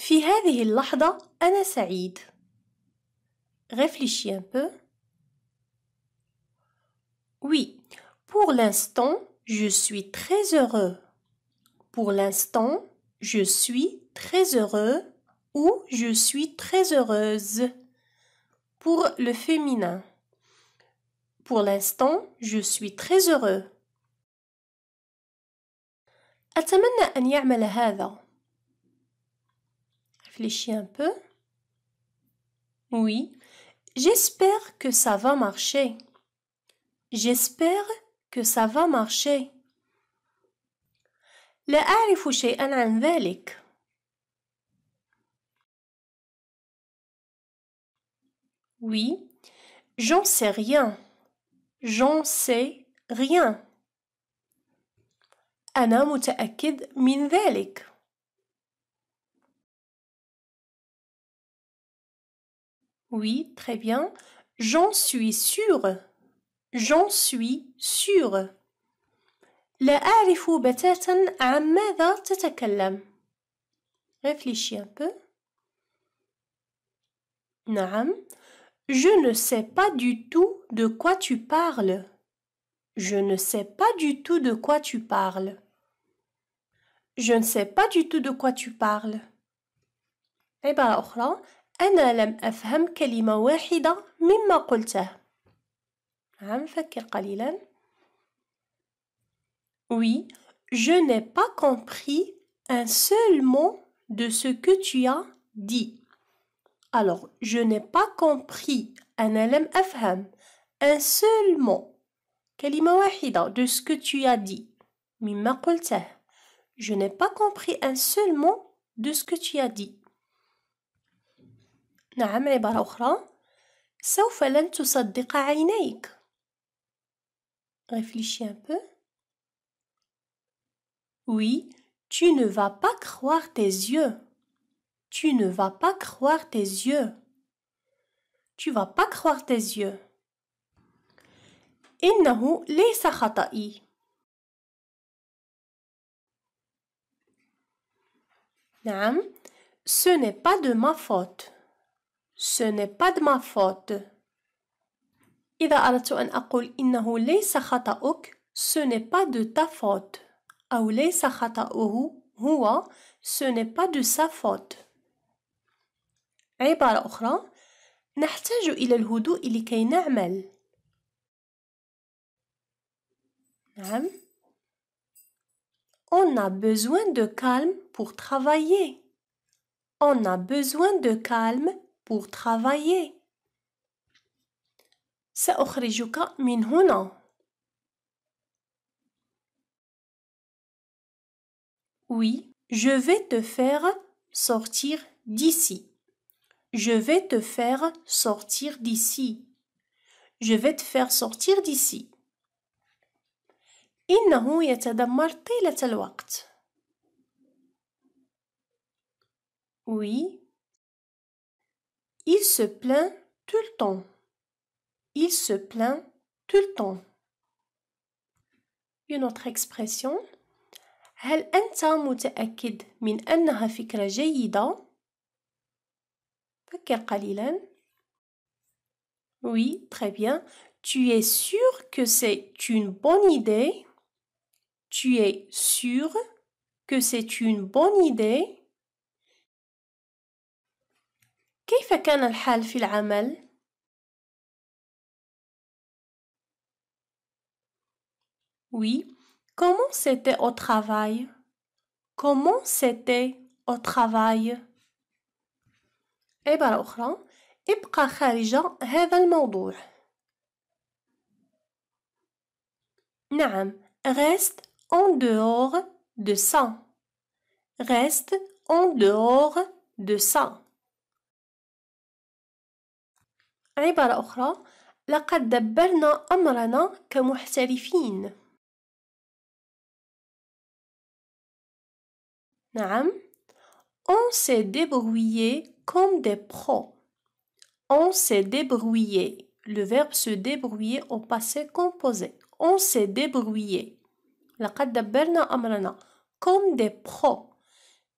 في هذه اللحظة أنا سعيد. Réfléchis un peu. Oui, pour l'instant, je suis très heureux. Pour l'instant, je suis très heureux ou je suis très heureuse. Pour le féminin. Pour l'instant, je suis très heureux. أتمنى أن يعمل هذا. un peu. Oui, j'espère que ça va marcher. J'espère que ça va marcher. لا أعرف شيئا عن Oui, j'en sais rien. J'en sais rien. أنا متأكد min ذلك. Oui, très bien. J'en suis sûre. J'en suis sûr. لا أعرف بتاتا عن ماذا تتكلم. Réfléchis un peu. Naam. Je ne sais pas du tout de quoi tu parles. Je ne sais pas du tout de quoi tu parles. Je ne sais pas du tout de quoi tu parles. bien, أخرى oui, je n'ai pas compris un seul mot de ce que tu as dit. Alors, je n'ai pas compris un لم un seul mot de ce que tu as dit Mimma Je n'ai pas compris un seul mot de ce que tu as dit. نعم Réfléchis un peu. Oui, tu ne vas pas croire tes yeux. Tu ne vas pas croire tes yeux. Tu vas pas croire tes yeux. إنه ليس خطأي. نعم, ce n'est pas de ma faute. Ce n'est pas de ma faute. إذا أردت أن أقول إنه ليس خطأك ce n'est pas de ta faute أو ليس خطأه هو ce n'est pas de sa faute عبارة أخرى نحتاج إلى الهدوء لكي نعمل نعم On a besoin de calme pour travailler. On a besoin de calme pour travailler. Oui, je vais te faire sortir d'ici. Je vais te faire sortir d'ici. Je vais te faire sortir d'ici. إنه يتدمر طيلة Oui, il se plaint tout le temps. Il se plaint tout le temps. Une autre expression. هل أنت متأكد من فكر قليلا. Oui, très bien. Tu es sûr que c'est une bonne idée? Tu es sûr que c'est une bonne idée? كيف كان الحال في العمل؟ Oui, comment c'était au travail? Comment c'était au travail? Et par أخرى ابقى خارج هذا الموضوع نعم reste en dehors de ça reste en dehors de ça عبارة أخرى لقد On s'est débrouillé comme des pros. On s'est débrouillé. Le verbe se débrouiller au passé composé. On s'est débrouillé. لقد دبرنا أمرنا comme des pros.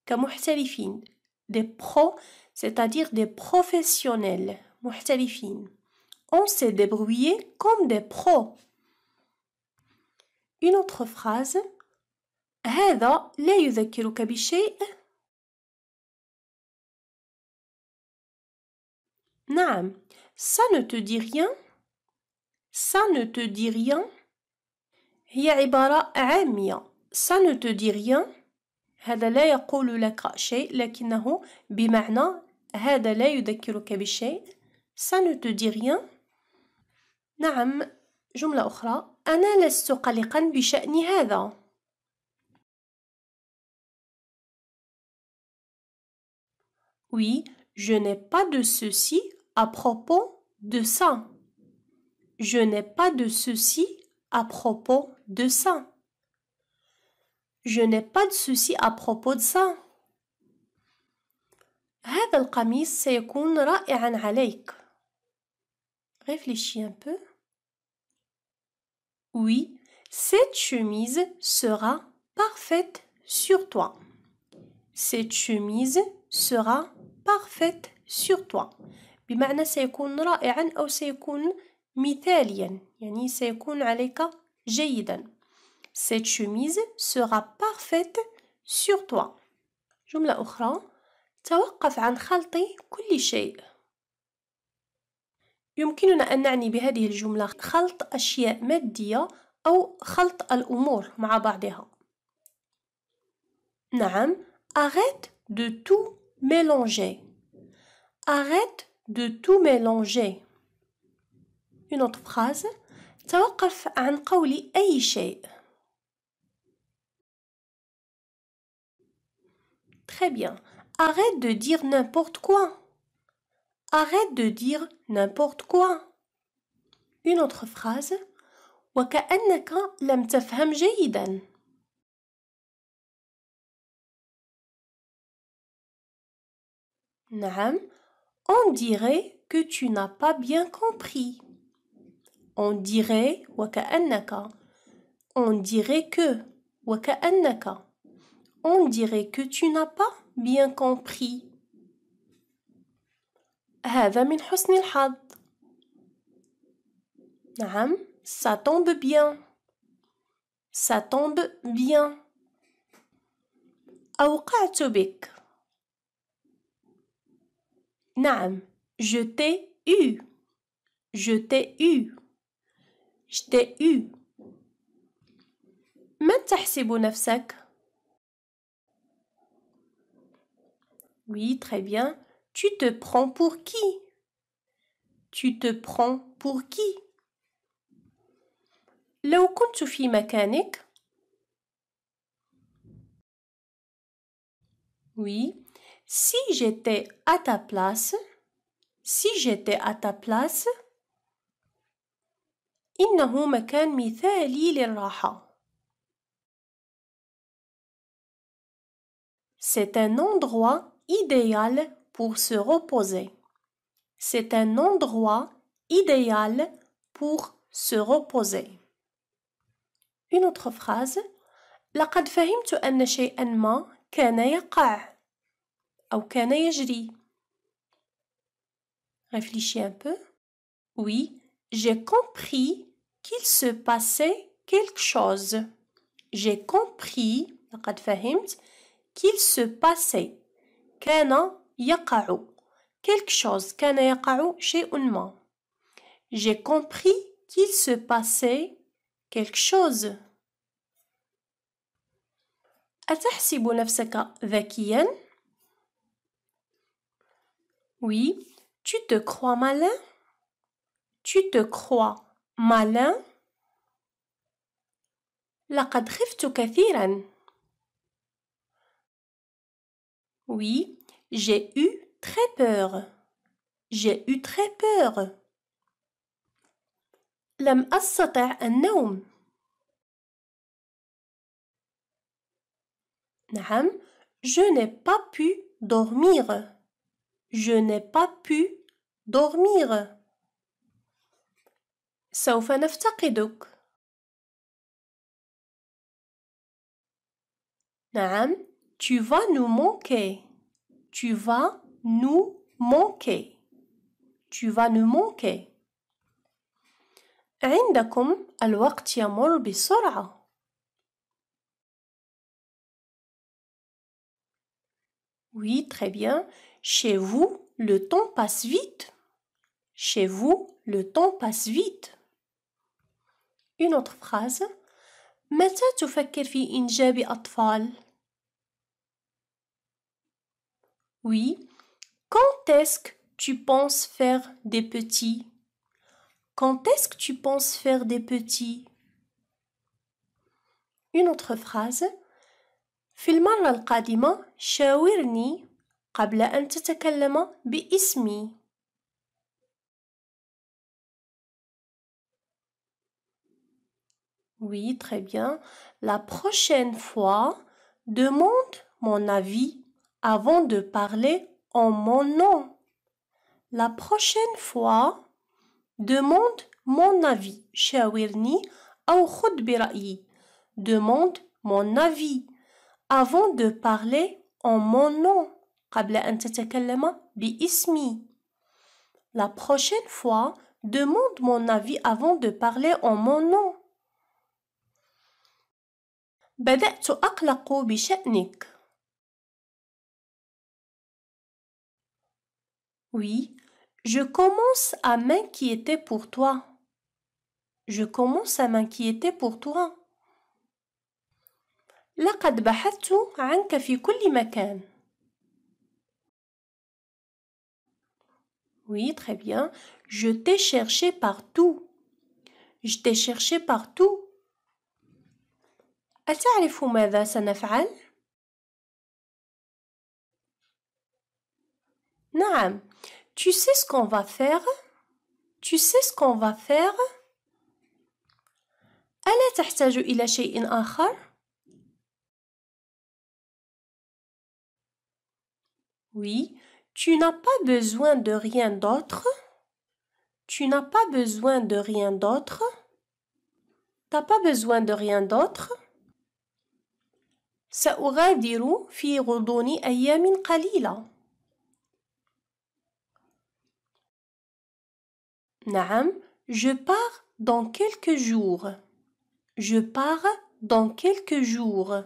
كمحترفين. Des pros, c'est-à-dire des professionnels. محترفين. On s'est débrouillé comme des pros. Une autre phrase. هذا لا يذكرك بشيء. نعم. Ça ne te dit rien. Ça ne te dit rien. هي عبارة عامية. Ça ne te dit rien. هذا لا يقول لك شيء لكنه بمعنى هذا لا يذكرك بشيء Ça ne te dit rien نعم جملة أخرى أنا لست قلقا بشأن هذا Oui, je n'ai pas de ceci à propos de ça. Je n'ai pas de ceci à propos de ça. Je n'ai pas de ceci à propos de ça. هذا القميص سيكون رائعا عليك. Réfléchis un peu. Oui, cette chemise sera parfaite sur toi. Cette chemise sera parfaite sur toi. بمعنى سيكون رائعا أو سيكون مثاليا يعني سيكون عليك جيدا Cette chemise sera parfaite sur toi. جملة أخرى توقف عن خلط كل شيء يمكننا أن نعني بهذه الجملة خلط أشياء مادية أو خلط الأمور مع بعضها نعم arrête de tout mélanger arrête de tout mélanger une autre phrase توقف عن قول أي شيء Très bien. Arrête de dire n'importe quoi. Arrête de dire n'importe quoi. Une autre phrase. on dirait que tu n'as pas bien compris. On dirait وكأنك. On dirait que On dirait que tu n'as pas bien compris. هذا من حسن الحظ نعم ça tombe bien ça tombe bien أوقعت بك نعم je t'ai eu je t'ai eu je t'ai eu من تحسب نفسك Oui, très bien. Tu te prends pour qui Tu te prends pour qui لو كنت في Oui. Si j'étais à ta place, si j'étais à ta place, إنه مكان مثالي للراحة. C'est un endroit idéal pour se reposer. C'est un endroit idéal pour se reposer. Une autre phrase لقد فهمت أن شيئا Réfléchis un peu. Oui, j'ai compris qu'il se passait quelque chose. J'ai compris, qu'il se passait. كان يقع quelque chose كان يقع شيء ما j'ai compris qu'il se passait quelque chose أتحسب نفسك ذكيا oui tu te crois malin tu te crois malin لقد خفت كثيرا Oui, j'ai eu très peur. J'ai eu très peur. لم أستطع النوم. نعم, je n'ai pas pu dormir. Je n'ai pas pu dormir. سوف نفتقدك. نعم, tu vas nous manquer. Tu vas nous manquer. Tu vas nous manquer. عندكم الوقت يمر بسرعة. Oui, très bien. Chez vous, le temps passe vite. Chez vous, le temps passe vite. Une autre phrase. متى تفكر في إنجاب أطفال؟ Oui. Quand est-ce que tu penses faire des petits Quand est-ce que tu penses faire des petits Une autre phrase. في المرة القادمة شاورني قبل أن تتكلم باسمي. Oui, très bien. La prochaine fois, demande mon avis avant de parler en mon nom. La prochaine fois, demande mon avis. Demande mon avis avant de parler en mon nom. قبل تتكلم La prochaine fois, demande mon avis avant de parler en mon nom. بدأت أقلق بشأنك. Oui, je commence à m'inquiéter pour toi. Je commence à m'inquiéter pour toi. لقد بحثت عنك في كل مكان. Oui, très bien. Je t'ai cherché partout. Je t'ai cherché partout. هل تعرف tu sais ce qu'on va faire Tu sais ce qu'on va faire shay'in Oui, tu n'as pas besoin de rien d'autre. Tu n'as pas besoin de rien d'autre. T'as pas besoin de rien d'autre. je pars dans quelques jours. Je pars dans quelques jours.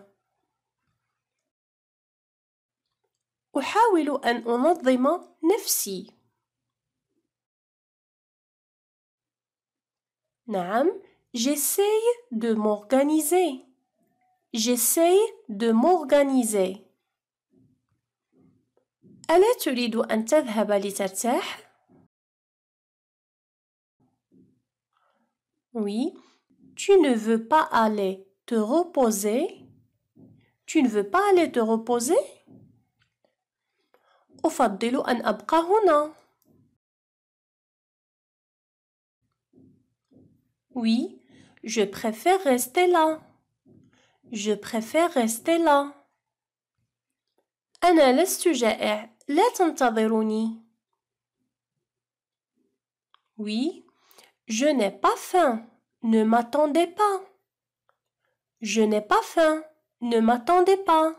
أحاول نفسي. j'essaye de m'organiser. j'essaie de m'organiser. tu تريد أن تذهب Oui. Tu ne veux pas aller te reposer. Tu ne veux pas aller te reposer? أفضل an أبقى Oui, je préfère rester là. Je préfère rester là. أنا لست جائع. لا تنتظرني. Oui, je n'ai pas faim. Ne m'attendez pas. Je n'ai pas faim. Ne m'attendez pas.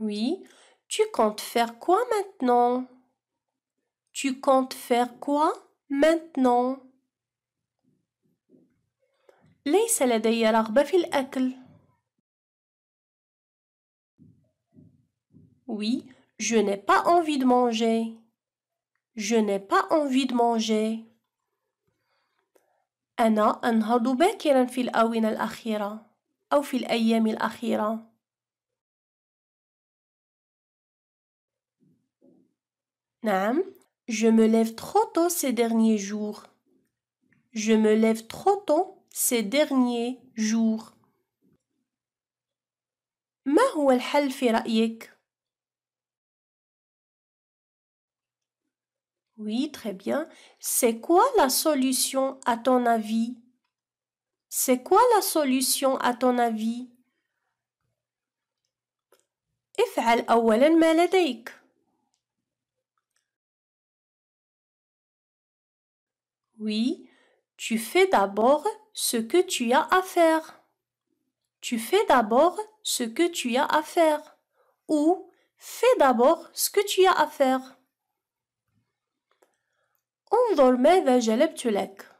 Oui, tu comptes faire quoi maintenant? Tu comptes faire quoi maintenant? ليس لدي رغبة في الأكل. Oui, je n'ai pas envie de manger. Je n'ai pas envie de manger. أنا أنهض باكرا في الآونة الأخيرة أو في الأيام الأخيرة. نعم، je me lève trop tôt ces derniers jours. Je me lève trop tôt ces derniers jours. ما هو الحل في رأيك؟ Oui, très bien. C'est quoi la solution à ton avis C'est quoi la solution à ton avis Oui, tu fais d'abord ce que tu as à faire. Tu fais d'abord ce que tu as à faire. Ou fais d'abord ce que tu as à faire. انظر ماذا جلبت لك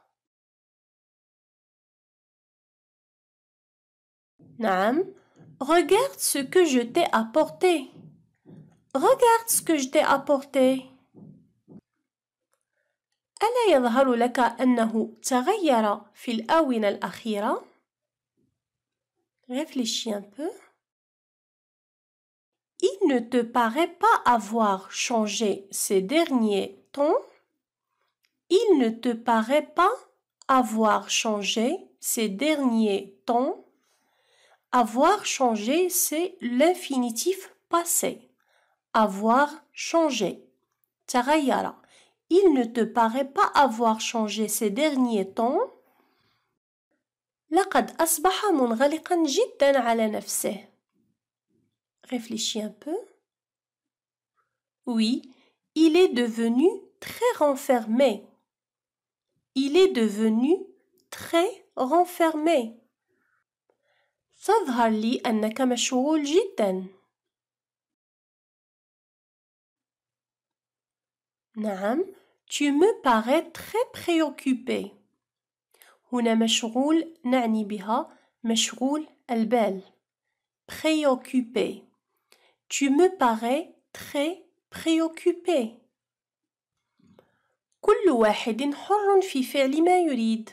نعم regarde ce que je t'ai apporté regarde ce que je t'ai apporté يظهر لك تغير في Réfléchis un peu. Il ne te paraît pas avoir changé ces derniers temps il ne te paraît pas avoir changé ces derniers temps. Avoir changé, c'est l'infinitif passé. Avoir changé. Il ne te paraît pas avoir changé ces derniers temps. لقد Réfléchis un peu. Oui, il est devenu très renfermé il est devenu très renfermé. تظهر لي أنك مشغول جدا. نعم، tu me parais très préoccupé. هنا مشغول نعني بها مشغول البال. Préoccupé. Tu me parais très préoccupé. كل واحد حر في فعل ما يريد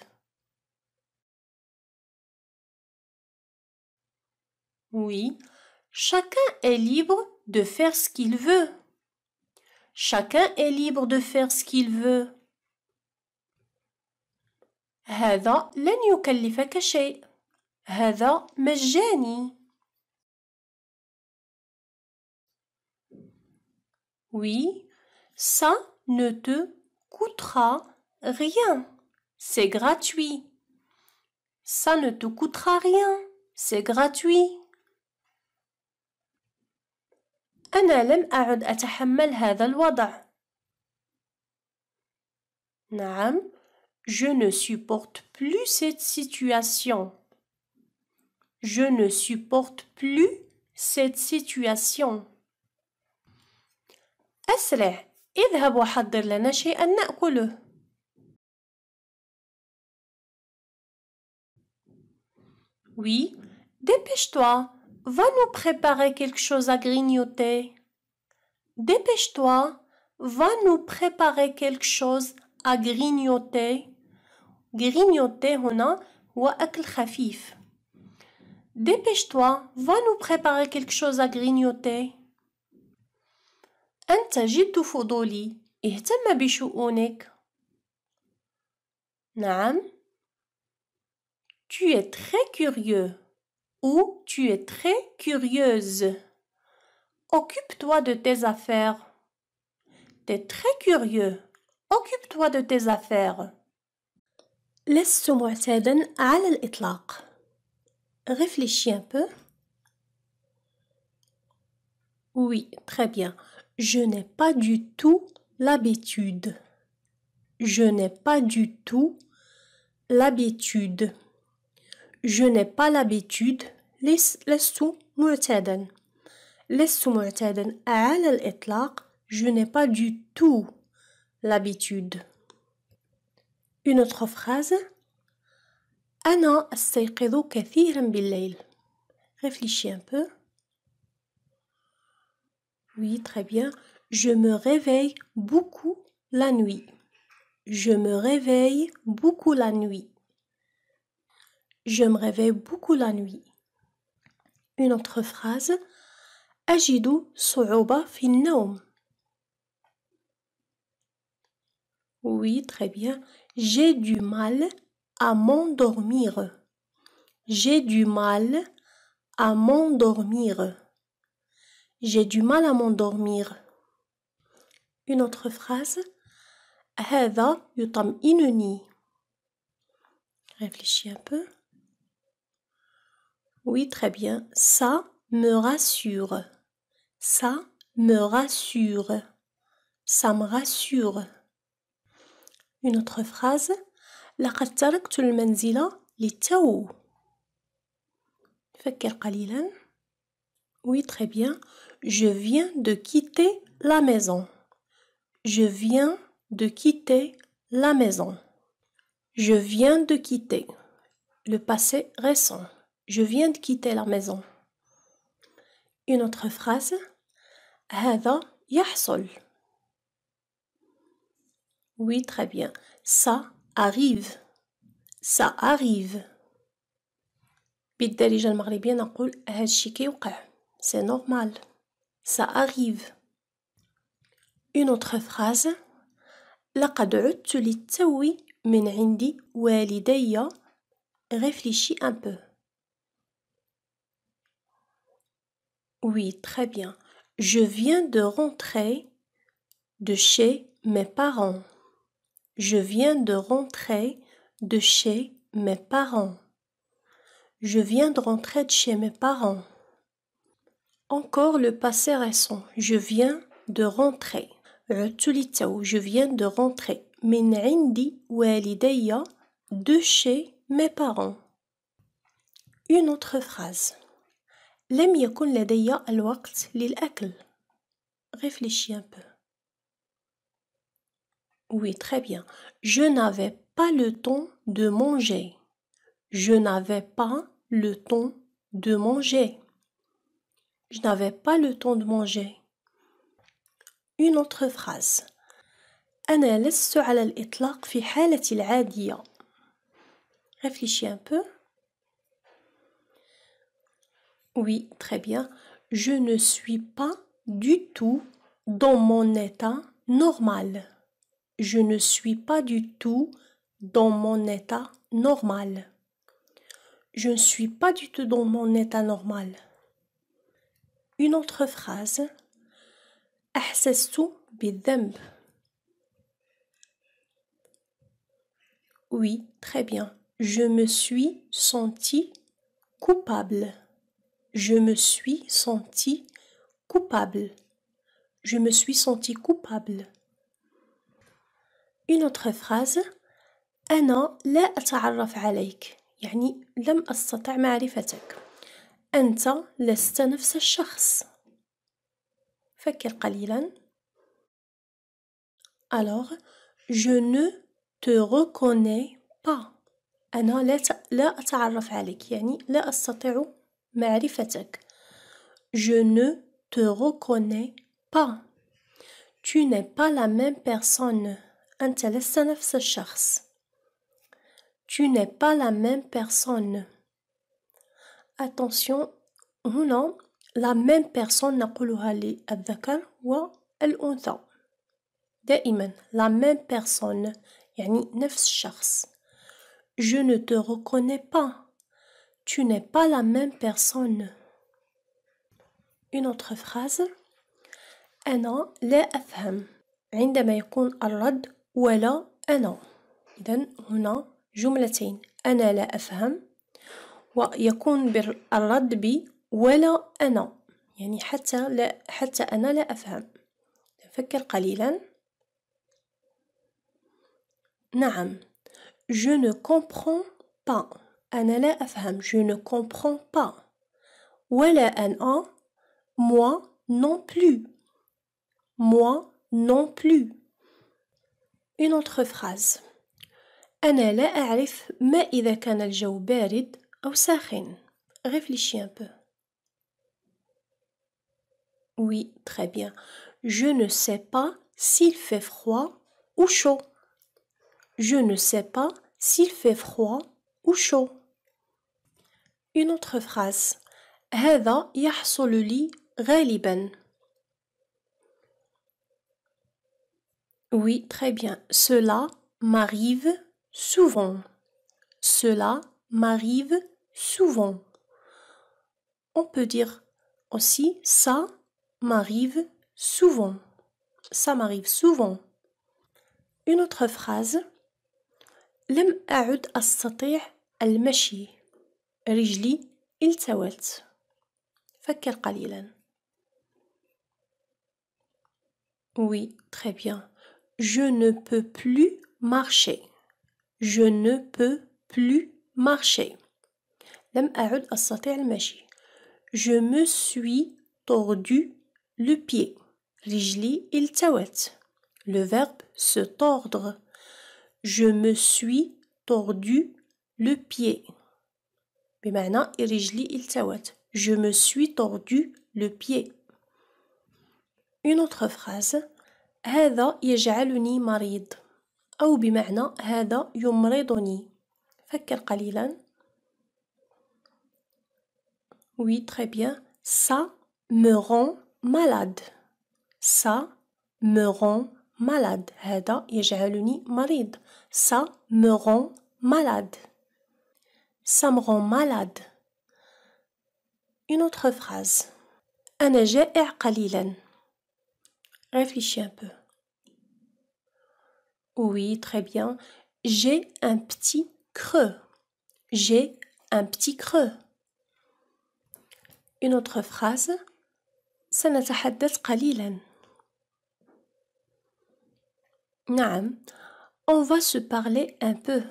Oui, chacun est libre de faire ce qu'il veut. Chacun est libre de faire ce qu'il veut. هذا لن يكلفك شيء. هذا مجاني. Oui, ça ne te coûtera rien. C'est gratuit. Ça ne te coûtera rien. C'est gratuit. أنا je ne supporte plus cette situation. Je ne supporte plus cette situation. أسرع اذهب وحضر لنا شيئا نأكله. Oui, dépêche-toi, va nous préparer quelque chose à grignoter. Dépêche-toi, va nous préparer quelque chose à grignoter. Grignoter on a أكل خفيف. Dépêche-toi, va nous préparer quelque chose à grignoter. أنت جد فضولي اهتم بشؤونك نعم Tu es très curieux ou tu es très curieuse. Occupe-toi de tes affaires. T'es très curieux. Occupe-toi de tes affaires. لست معتادا على الإطلاق. Réfléchis un peu. Oui, très bien. Je n'ai pas du tout l'habitude. Je n'ai pas du tout l'habitude. Je n'ai pas l'habitude. لست معتادا. moi معتادا على الإطلاق. Je n'ai pas du tout l'habitude. Une autre phrase. se أستيقظ bil-layl. Réfléchis un peu. Oui, très bien. Je me réveille beaucoup la nuit. Je me réveille beaucoup la nuit. Je me réveille beaucoup la nuit. Une autre phrase. du صعوبة في Oui, très bien. J'ai du mal à m'endormir. J'ai du mal à m'endormir. J'ai du mal à m'endormir. Une autre phrase. Réfléchis un peu. Oui, très bien. Ça me rassure. Ça me rassure. Ça me rassure. Une autre phrase. La تركت المنزل للتو. Oui, très bien. Je viens de quitter la maison. Je viens de quitter la maison. Je viens de quitter. Le passé récent. Je viens de quitter la maison. Une autre phrase. هذا يحصل. Oui, très bien. Ça arrive. Ça arrive. C'est normal ça arrive. Une autre phrase réfléchis un peu. Oui, très bien. Je viens de rentrer de chez mes parents. Je viens de rentrer de chez mes parents. Je viens de rentrer de chez mes parents. Encore le passé récent. Je viens de rentrer. Euh, je viens de rentrer. Min indi déjà de chez mes parents. Une autre phrase. yakun Réfléchis un peu. Oui, très bien. Je n'avais pas le temps de manger. Je n'avais pas le temps de manger. Je n'avais pas le temps de manger. Une autre phrase. Réfléchis un peu. Oui, très bien. Je ne suis pas du tout dans mon état normal. Je ne suis pas du tout dans mon état normal. Je ne suis pas du tout dans mon état normal une autre phrase. Oui, très bien. Je me suis senti coupable. Je me suis senti coupable. Je me suis senti coupable. Une autre phrase. Anna la atarraf alayk. Yani, lam أنت لست نفس الشخص فكر قليلا alors je ne te reconnais pas أنا لا لا أتعرف عليك يعني لا أستطيع معرفتك je ne te reconnais pas tu n'es pas la même personne أنت لست نفس الشخص tu n'es pas la même personne attention هنا la même personne نقولها للذكر والأنثى دائما la même personne يعني نفس الشخص je ne te reconnais pas tu n'es pas la même personne une autre phrase أنا لا أفهم عندما يكون الرد ولا أنا إذن هنا جملتين أنا لا أفهم ويكون بالرد بي ولا أنا يعني حتى لا حتى أنا لا أفهم نفكر قليلا نعم je ne comprends pas أنا لا أفهم je ne comprends pas ولا أنا moi non plus moi non plus une autre phrase أنا لا أعرف ما إذا كان الجو بارد Au Réfléchis un peu. Oui, très bien. Je ne sais pas s'il fait froid ou chaud. Je ne sais pas s'il fait froid ou chaud. Une autre phrase. Oui, très bien. Cela m'arrive souvent. Cela m'arrive souvent. On peut dire aussi ça m'arrive souvent. Ça m'arrive souvent. Une autre phrase. لم المشي. Oui, très bien. Je ne peux plus marcher. Je ne peux plus marcher. لم أعد أستطيع المشي Je me suis tordu le pied. رجلي التوت. Le verbe se tordre. Je me suis tordu le pied. بمعنى رجلي التوت. Je me suis tordu le pied. Une autre phrase. هذا يجعلني مريض. أو بمعنى هذا يمرضني. فكر قليلاً. Oui, très bien. Ça me rend malade. Ça me rend malade. Ça me rend malade. Ça me rend malade. Une autre phrase. أنا جائع Réfléchis un peu. Oui, très bien. J'ai un petit creux. J'ai un petit creux. Une autre phrase. سنتحدث قليلا. نعم. On va se parler un peu.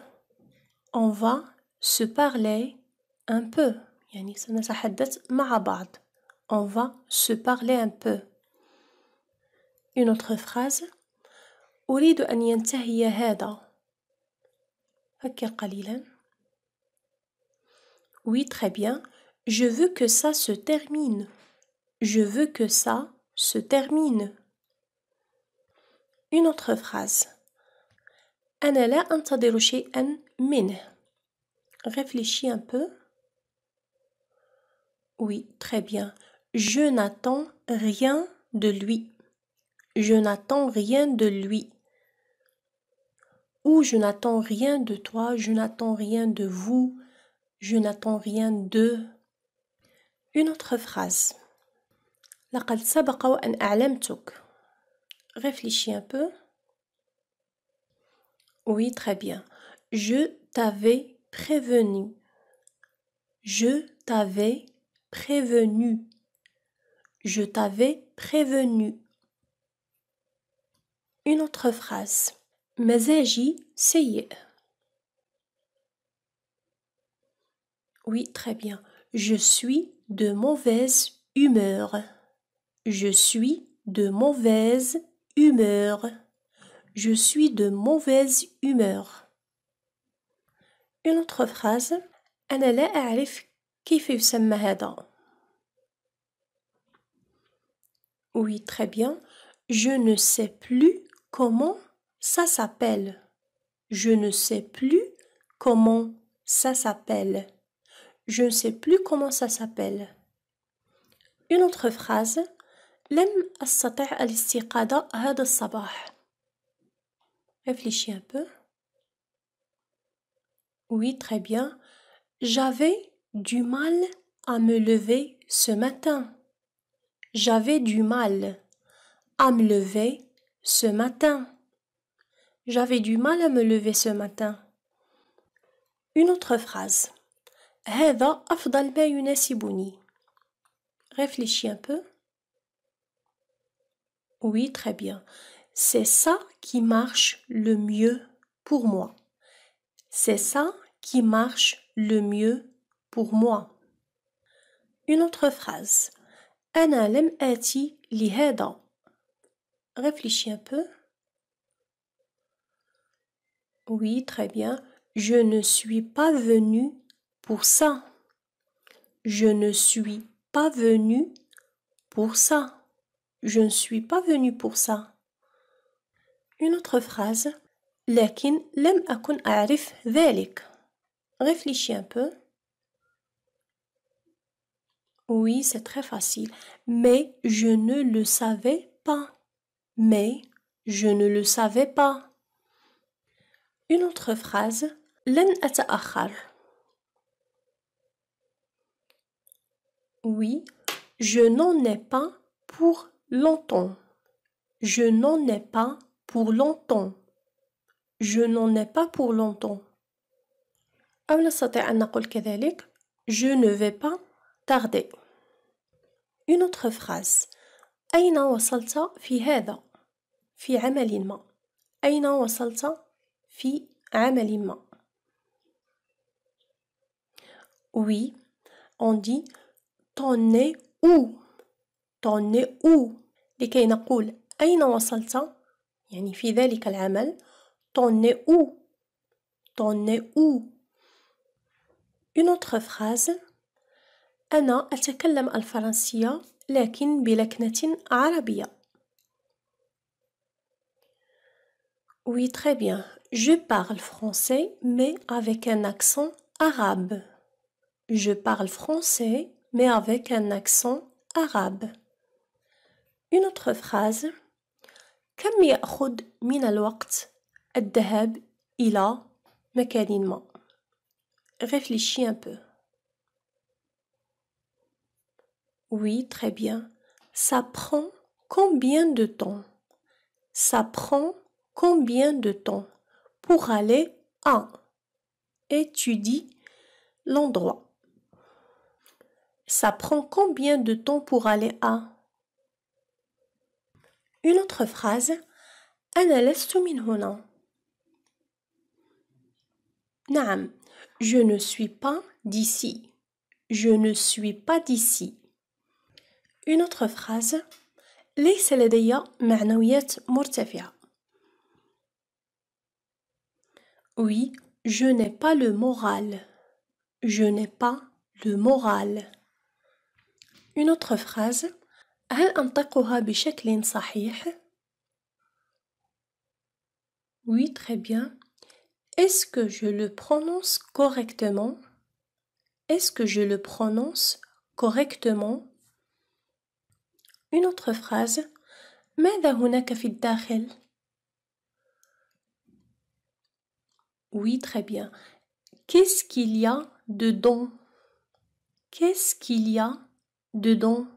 On va se parler un peu. يعني On va se parler un peu. Une autre phrase. Oui, très bien. Je veux que ça se termine. Je veux que ça se termine. Une autre phrase. Réfléchis un peu. Oui, très bien. Je n'attends rien de lui. Je n'attends rien de lui. Ou je n'attends rien de toi, je n'attends rien de vous, je n'attends rien de... Une autre phrase. لقد سبق وأن أعلمتك. Réfléchis un peu. Oui, très bien. Je t'avais prévenu. Je t'avais prévenu. Je t'avais prévenu. Une autre phrase. Mais agis, c'est Oui, très bien. Je suis de mauvaise humeur. Je suis de mauvaise humeur. Je suis de mauvaise humeur. Une autre phrase. Oui, très bien. Je ne sais plus comment ça s'appelle. Je ne sais plus comment ça s'appelle. Je ne sais plus comment ça s'appelle. Une autre phrase. Lem Réfléchis un peu. Oui, très bien. J'avais du mal à me lever ce matin. J'avais du mal à me lever ce matin. J'avais du mal à me lever ce matin. Une autre phrase. Réfléchis un peu. Oui, très bien. C'est ça qui marche le mieux pour moi. C'est ça qui marche le mieux pour moi. Une autre phrase. Réfléchis un peu. Oui, très bien. Je ne suis pas venu pour ça. Je ne suis pas venu pour ça. Je ne suis pas venu pour ça. Une autre phrase. لكن لم أكن arif ذلك. Réfléchis un peu. Oui, c'est très facile. Mais je ne le savais pas. Mais je ne le savais pas. Une autre phrase. لن أتأخر. Oui, je n'en ai pas pour longtemps. Je n'en ai pas pour longtemps. Je n'en ai pas pour longtemps. Je ne vais pas tarder. Une autre phrase. Aina وصلت في هذا؟ في عمل ما. Oui, on dit طوني أو طوني أو لكي نقول أين وصلت يعني في ذلك العمل طوني أو طوني أو Une autre phrase أنا أتكلم الفرنسية لكن بلكنة عربية. Oui, très bien. Je parle français mais avec un accent arabe. Je parle français mais avec un accent arabe. Une autre phrase. كم من الوقت الذهاب Réfléchis un peu. Oui, très bien. Ça prend combien de temps Ça prend combien de temps pour aller à étudie l'endroit ça prend combien de temps pour aller à Une autre phrase. Je ne suis pas d'ici. Je ne suis pas d'ici. Une autre phrase. ليس لدي Oui, je n'ai pas le moral. Je n'ai pas le moral. Une autre phrase. Oui, très bien. Est-ce que je le prononce correctement? Est-ce que je le prononce correctement? Une autre phrase. Oui, très bien. Qu'est-ce qu'il y a dedans? Qu'est-ce qu'il y a Dedans.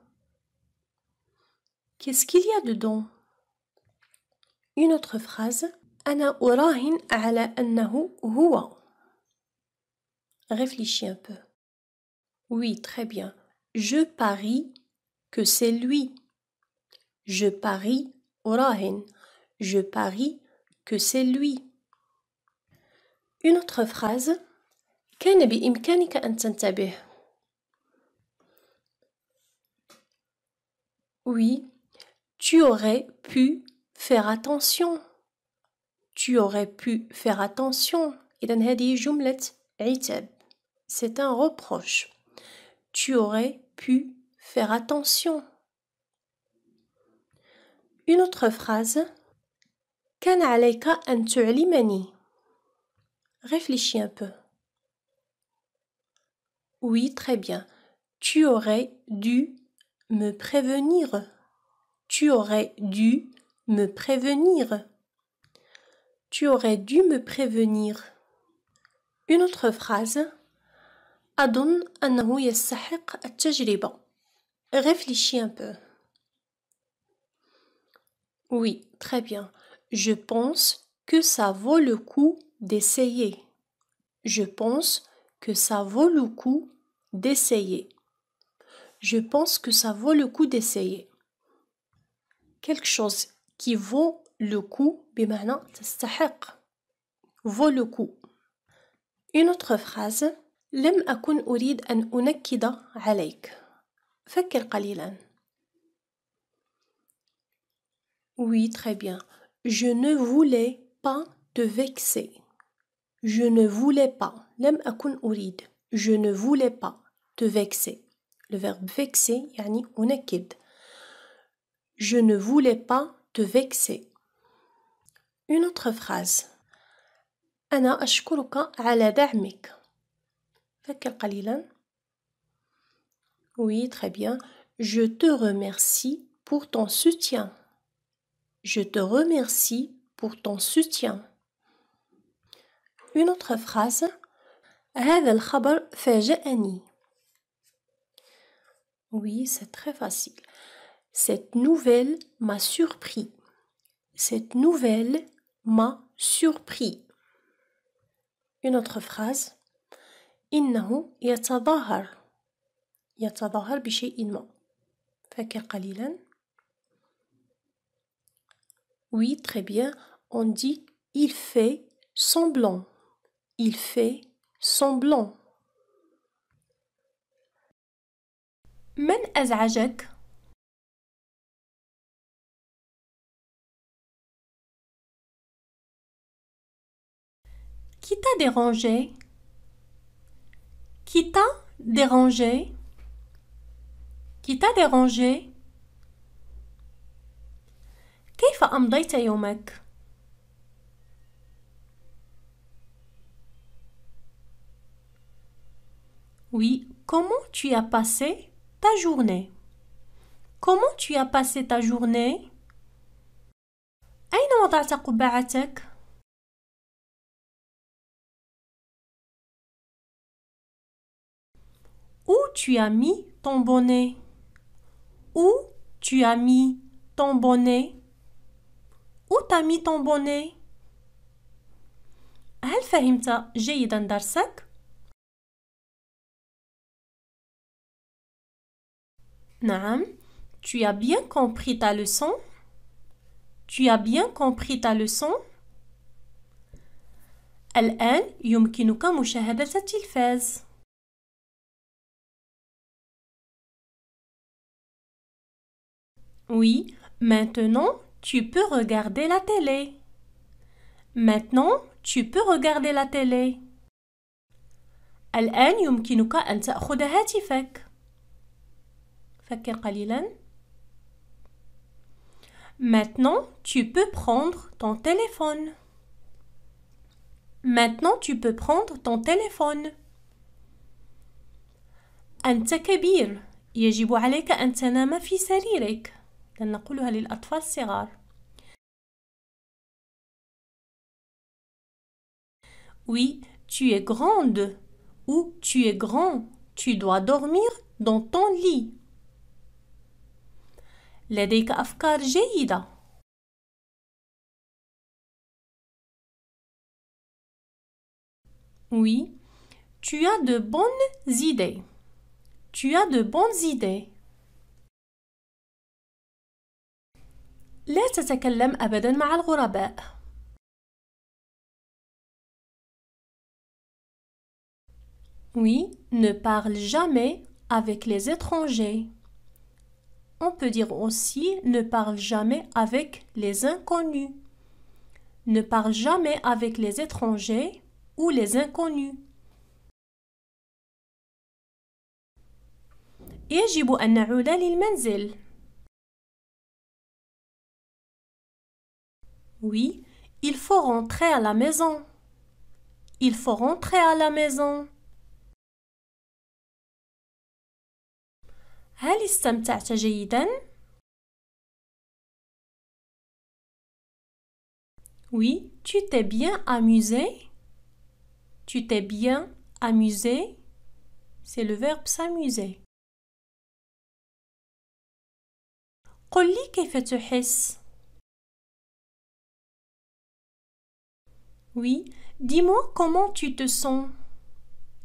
Qu'est-ce qu'il y a dedans Une autre phrase. ana Réfléchis un peu. Oui, très bien. Je parie que c'est lui. Je parie Je parie que c'est lui. Une autre phrase. Oui, tu aurais pu faire attention. Tu aurais pu faire attention. C'est un reproche. Tu aurais pu faire attention. Une autre phrase. Réfléchis un peu. Oui, très bien. Tu aurais dû me prévenir. Tu aurais dû me prévenir. Tu aurais dû me prévenir. Une autre phrase. Adon Réfléchis un peu. Oui, très bien. Je pense que ça vaut le coup d'essayer. Je pense que ça vaut le coup d'essayer je pense que ça vaut le coup d'essayer. Quelque chose qui vaut le coup, بمعنى تستحق. Vaut le coup. Une autre phrase. لم Oui, très bien. Je ne voulais pas te vexer. Je ne voulais pas. لم Je ne voulais pas te vexer. Le verbe vexer, yani Je ne voulais pas te vexer. Une autre phrase. ashkuruka ala Oui, très bien. Je te remercie pour ton soutien. Je te remercie pour ton soutien. Une autre phrase. هذا الخبر فاجأني. Oui, c'est très facile. Cette nouvelle m'a surpris. Cette nouvelle m'a surpris. Une autre phrase. Innahu yatadahar. Oui, très bien. On dit il fait semblant. Il fait semblant. من أزعجك؟ Qui t'a dérangé Qui t'a dérangé Qui t'a dérangé كيف أمضيت يومك؟ Oui, comment tu as passé ta journée. Comment tu as passé ta journée? Où tu as mis ton bonnet? Où tu as mis ton bonnet? Où t'as mis ton bonnet? فهمت tu as bien compris ta leçon Tu as bien compris ta leçon Oui, maintenant tu peux regarder la télé. Maintenant tu peux regarder la télé. Maintenant, tu peux prendre ton téléphone. Maintenant, tu peux prendre ton téléphone. أنت كبير. يجب عليك أن تنام في سريرك. لنقولها Oui, tu es grande ou tu es grand. Tu dois dormir dans ton lit. لديك أفكار جيدة. Oui, tu as de bonnes idées. Tu as de bonnes idées. لا تتكلم أبدا مع الغرباء. Oui, ne parle jamais avec les étrangers. On peut dire aussi ne parle jamais avec les inconnus. Ne parle jamais avec les étrangers ou les inconnus. Oui, il faut rentrer à la maison. Il faut rentrer à la maison. هل استمتعت جيدا؟ Oui, tu t'es bien amusé. Tu t'es bien amusé. C'est le verbe s'amuser. كيف تحس. Oui, dis-moi comment tu te sens.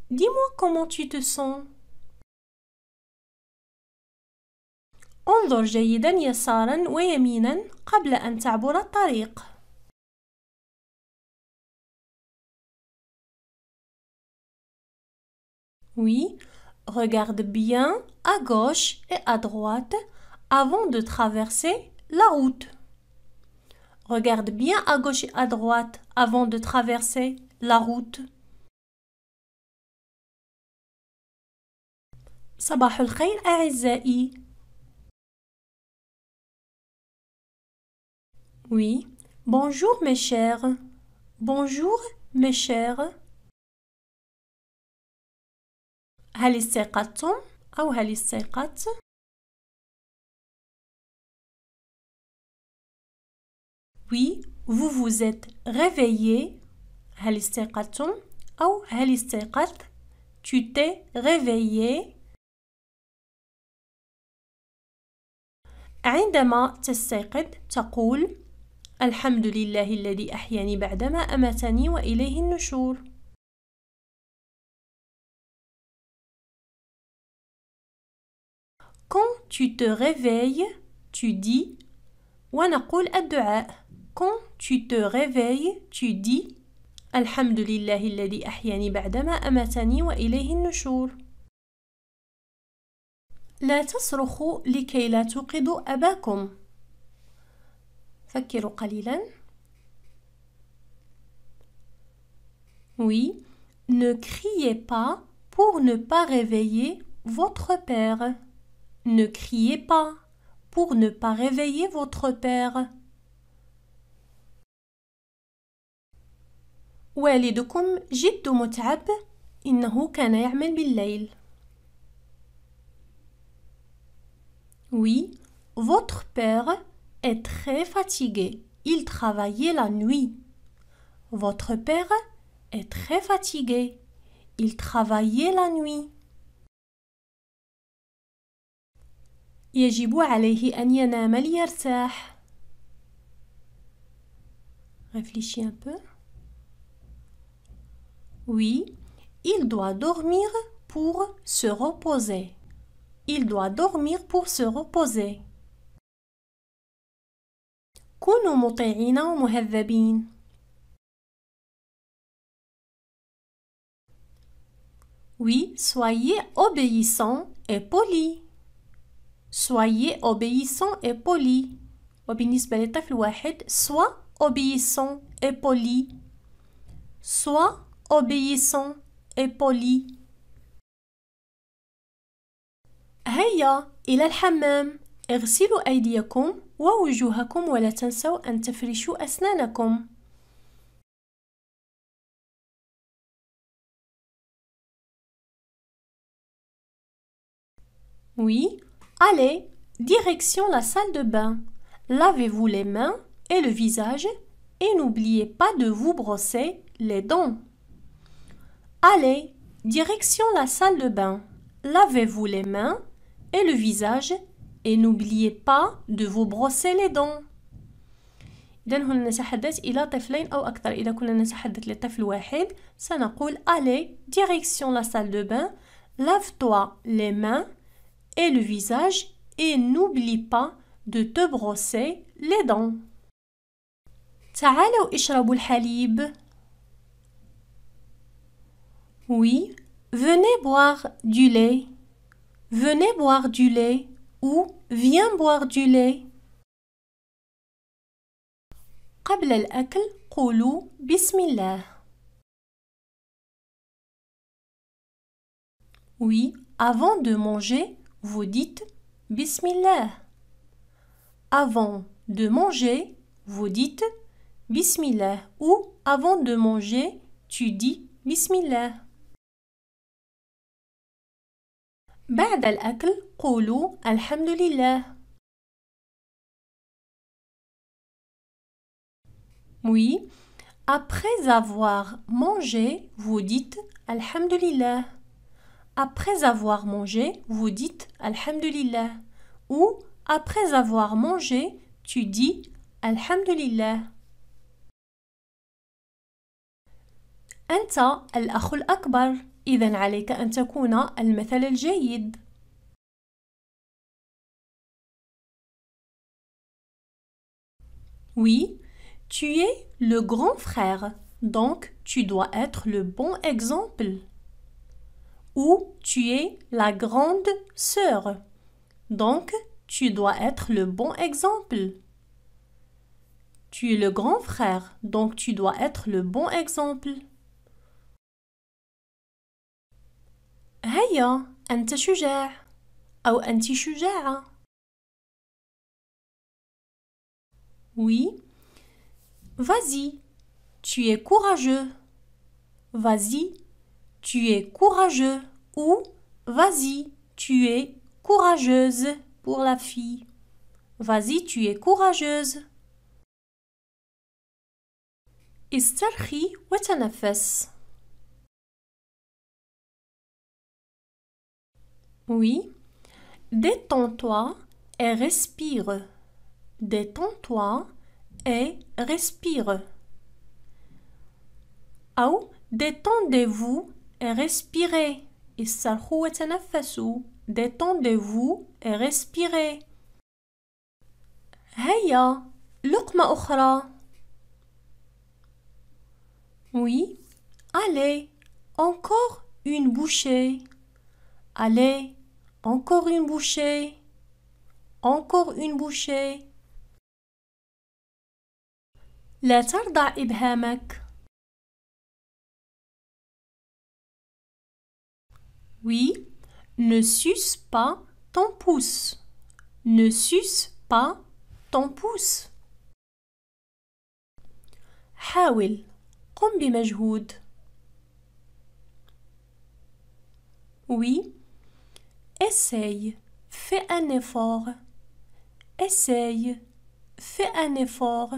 Dis-moi comment tu te sens. انظر جيدا يسارا ويمينا قبل أن تعبر الطريق Oui, regarde bien à gauche et à droite avant de traverser la route. Regarde bien à gauche et à droite avant de traverser la route. صباح الخير أعزائي Oui. Bonjour mes chers. Bonjour mes chers. هل استيقظتم أو هل استيقظت؟ Oui, vous vous êtes réveillé. هل استيقظتم أو هل استيقظت؟ Tu t'es réveillé. عندما تستيقظ تقول الحمد لله الذي أحياني بعدما أماتني وإليه النشور Quand tu te réveilles, tu dis ونقول الدعاء Quand tu te réveilles, tu dis الحمد لله الذي أحياني بعدما أماتني وإليه النشور لا تصرخوا لكي لا توقظوا أباكم Oui, ne criez pas pour ne pas réveiller votre père. Ne criez pas pour ne pas réveiller votre père. والدكم جد متعب إنه كان يعمل بالليل. Oui, votre père est très fatigué. Il travaillait la nuit. Votre père est très fatigué. Il travaillait la nuit. يجب عليه أن ينام ليرتاح. Réfléchis un peu. Oui, il doit dormir pour se reposer. Il doit dormir pour se reposer. كونوا مطيعين ومهذبين Oui, soyez obéissant et poli. Soyez obéissant et poli. وبالنسبة للطفل واحد soit obéissant et poli. Soit obéissant et poli. هيا إلى الحمام. اغسلوا أيديكم Oui, allez, direction la salle de bain. Lavez-vous les mains et le visage et n'oubliez pas de vous brosser les dents. Allez, direction la salle de bain. Lavez-vous les mains et le visage et n'oubliez pas de vous brosser les dents. إذا هنا نتحدث إلى طفلين أو أكثر إذا كنا نتحدث لطفل واحد سنقول allez direction la salle de bain lave-toi les mains et le visage et n'oublie pas de te brosser les dents تعالوا اشربوا الحليب Oui, venez boire du lait. Venez boire du lait ou viens boire du lait. Oui, avant de manger, vous dites Bismillah. Avant de manger, vous dites Bismillah ou avant de manger, tu dis Bismillah. بعد الأكل قولوا الحمد لله. Oui, après avoir mangé, vous dites Alhamdulillah. Après avoir mangé, vous dites Alhamdulillah. Ou après avoir mangé, tu dis Alhamdulillah. أنت الأخ الأكبر oui, tu es le grand frère, donc tu dois être le bon exemple. Ou tu es la grande sœur, donc tu dois être le bon exemple. Tu es le grand frère, donc tu dois être le bon exemple. هيا أنت شجاع ou أنت Oui Vas-y Tu es courageux Vas-y Tu es courageux ou Vas-y Tu es courageuse pour la fille Vas-y Tu es courageuse استرخي وتنفس Oui. Détends-toi et respire. Détends-toi et respire. Ou détendez-vous et respirez. Et un وتنفسوا. Détendez-vous et respirez. look ma Oui. Allez, encore une bouchée. Allez, encore une bouchée. Encore une bouchée. La tarda Oui, ne suce pas ton pouce. Ne suce pas ton pouce. Hawil, قم Oui, Essaye, fais un effort. Essaye, fais un effort.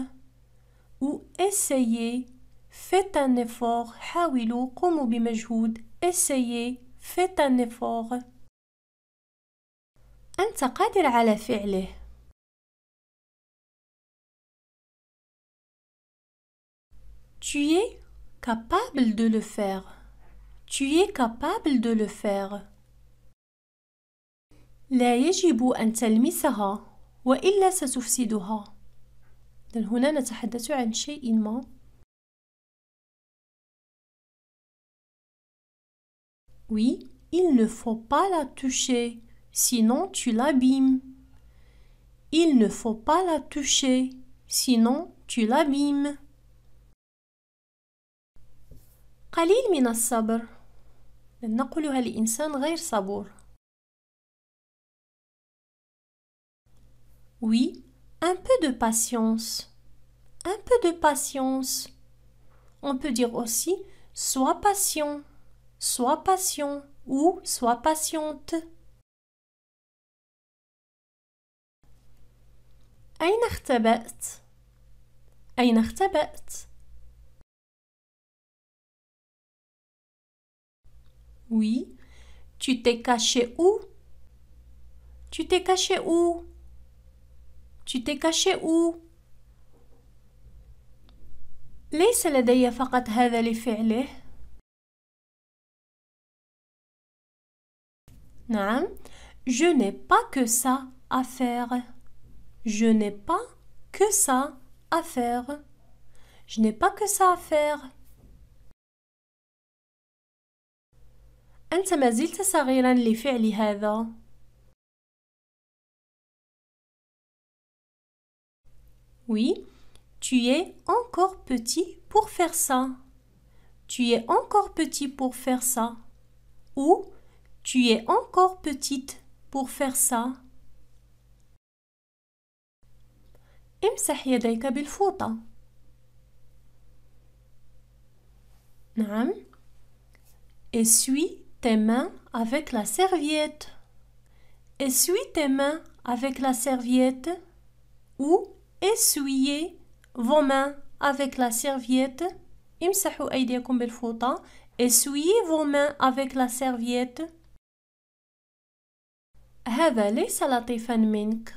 Ou essayez, faites un effort. حاولوا قوموا بمجهود. Essayez, faites un effort. قادر على فعله. Tu es capable de le faire. Tu es capable de le faire. لا يجب أن تلمسها وإلا ستفسدها إذن هنا نتحدث عن شيء ما Oui, il ne faut pas la toucher, sinon tu l'abîmes. Il ne faut pas la toucher, sinon tu l'abîmes. قليل من الصبر لن نقولها لإنسان غير صبور Oui, un peu de patience. Un peu de patience. On peut dire aussi sois patient, sois patient ou sois patiente. Aïn اختبأت؟ Oui, tu t'es caché où? Tu t'es caché où? Tu t'es caché où ليس لدي فقط هذا لفعله نعم Je n'ai pas que ça à faire. Je n'ai pas que ça à faire. Je n'ai pas que ça à faire. أنت ما زلت صغيرا لفعل هذا. Oui, tu es encore petit pour faire ça. Tu es encore petit pour faire ça. Ou tu es encore petite pour faire ça. امسح يديك Essuie tes mains avec la serviette. Essuie tes mains avec la serviette. Ou essuyez vos mains avec la serviette. امسحوا أيديكم بالفوطة. Essuyez vos mains avec la serviette. هذا ليس لطيفا منك.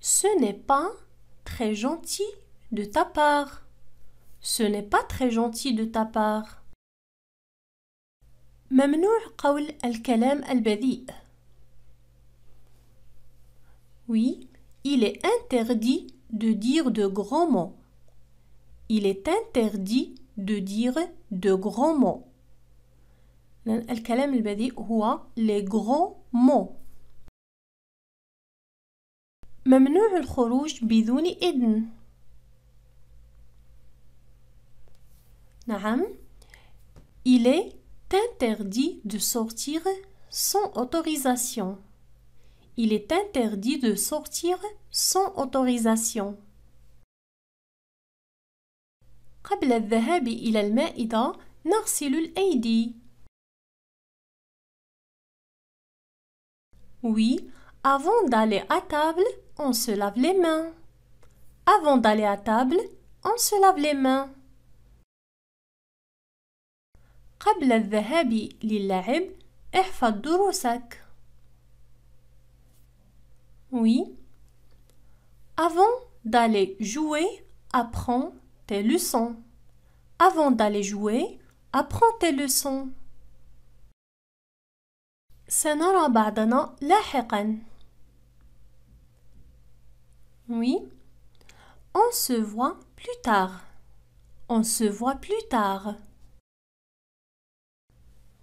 Ce n'est pas très gentil de ta part. Ce n'est pas très gentil de ta part. ممنوع قول الكلام البذيء. Oui, il est interdit de dire de grands mots. Il est interdit de dire de grands mots. الكلام البذيء هو les grands mots. ممنوع الخروج بدون إذن. نعم. Il est interdit de sortir sans autorisation. Il est interdit de sortir sans autorisation. قبل الذهاب إلى نغسل Oui, avant d'aller à table, on se lave les mains. Avant d'aller à table, on se lave les mains. قبل الذهاب احفظ دروسك. Oui. Avant d'aller jouer, apprends tes leçons. Avant d'aller jouer, apprends tes leçons. سنرى Oui. On se voit plus tard. On se voit plus tard.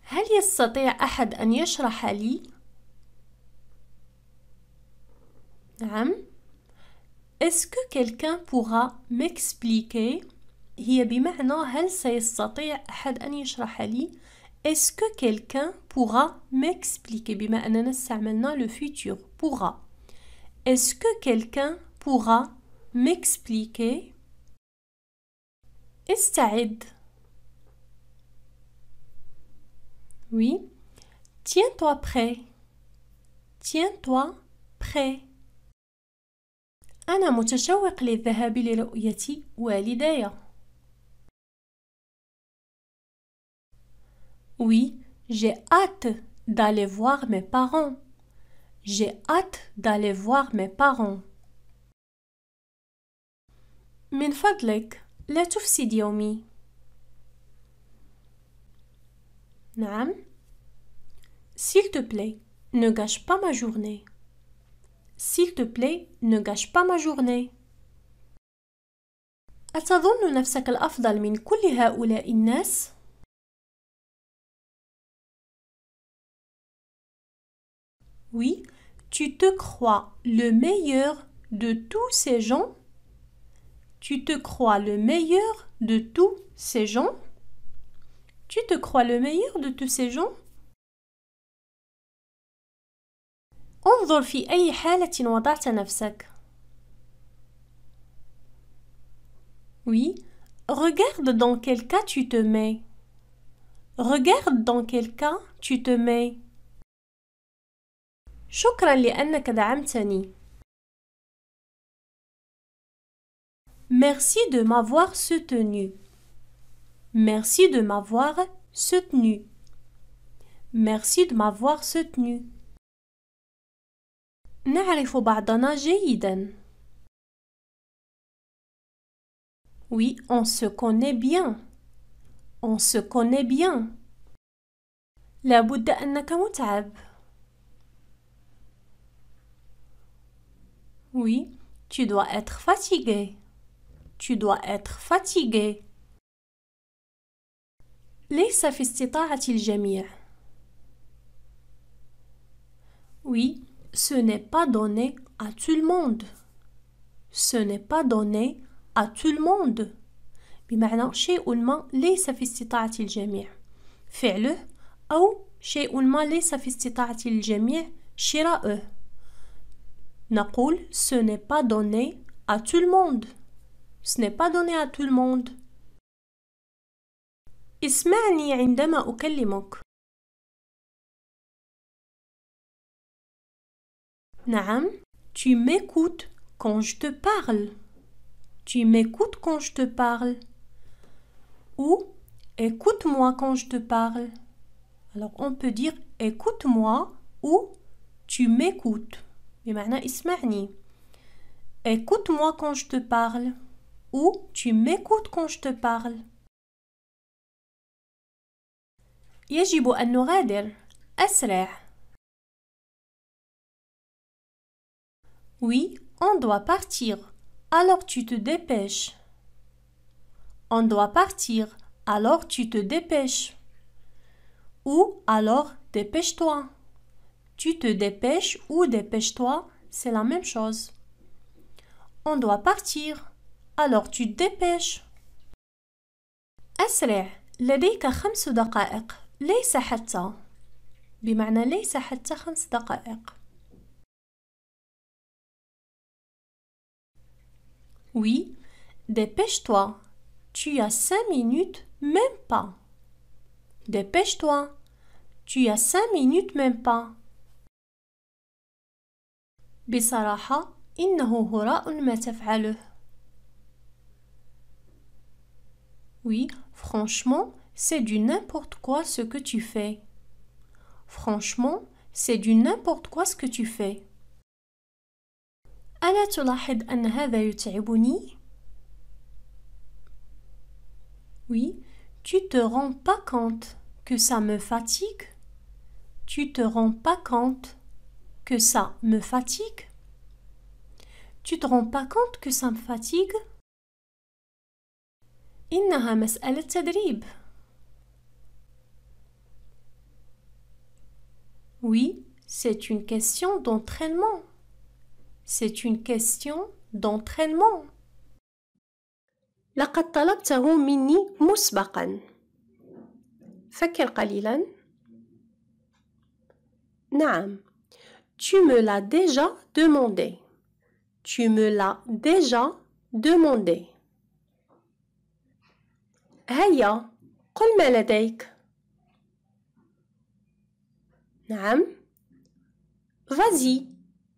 هل يستطيع أحد أن يشرح لي نعم Est-ce que quelqu'un pourra m'expliquer هي بمعنى هل سيستطيع أحد أن يشرح لي Est-ce que quelqu'un pourra m'expliquer بما أننا استعملنا le futur pourra Est-ce que quelqu'un pourra m'expliquer استعد Oui Tiens-toi prêt Tiens-toi prêt أنا متشوق للذهاب لرؤية والدي. Oui, j'ai hâte d'aller voir mes parents. J'ai hâte d'aller voir mes parents. من فضلك لا تفسد يومي. نعم. S'il te plaît, ne gâche pas ma journée. s'il te plaît, ne gâche pas ma journée. Oui, tu te crois le meilleur de tous ces gens? Tu te crois le meilleur de tous ces gens? Tu te crois le meilleur de tous ces gens? Oui, regarde dans quel cas tu te mets. Regarde dans quel cas tu te mets. Merci de m'avoir soutenu. Merci de m'avoir soutenu. Merci de m'avoir soutenu. نعرف بعضنا جيدا. Oui, on se connaît bien. On se connaît bien. لابد أنك متعب. Oui, tu dois être fatigué. Tu dois être fatigué. ليس في استطاعة الجميع. Oui, Ce n'est pas donné à tout le monde. Ce n'est pas donné à tout le monde. بمعنى شيء ما ليس في استطاعة الجميع فعله أو شيء ما ليس في استطاعة الجميع شراؤه نقول ce n'est pas donné à tout le monde ce n'est pas donné à tout le monde اسمعني عندما أكلمك tu m'écoutes quand je te parle. Tu m'écoutes quand je te parle. Ou écoute-moi quand je te parle. Alors on peut dire écoute-moi ou tu m'écoutes. Écoute-moi quand je te parle ou tu m'écoutes quand je te parle. Oui, on doit partir. Alors tu te dépêches. On doit partir. Alors tu te dépêches. Ou alors dépêche-toi. Tu te dépêches ou dépêche-toi, c'est la même chose. On doit partir. Alors tu te dépêches. دقائق ليس حتى ليس حتى Oui, dépêche-toi. Tu as cinq minutes, même pas. Dépêche-toi. Tu as cinq minutes, même pas. إنه هراء ما تفعله. Oui, franchement, c'est du n'importe quoi ce que tu fais. Franchement, c'est du n'importe quoi ce que tu fais. Oui, tu te rends pas compte que ça me fatigue? Tu te rends pas compte que ça me fatigue? Tu te rends pas compte que ça me fatigue? إنها مسألة تدريب. Oui, c'est une question d'entraînement. C'est une question d'entraînement. لقد طلبته مني مسبقا. فكر قليلا. نعم. Tu me l'as déjà demandé. Tu me l'as déjà demandé. هيا قل ما لديك. نعم. Vas-y,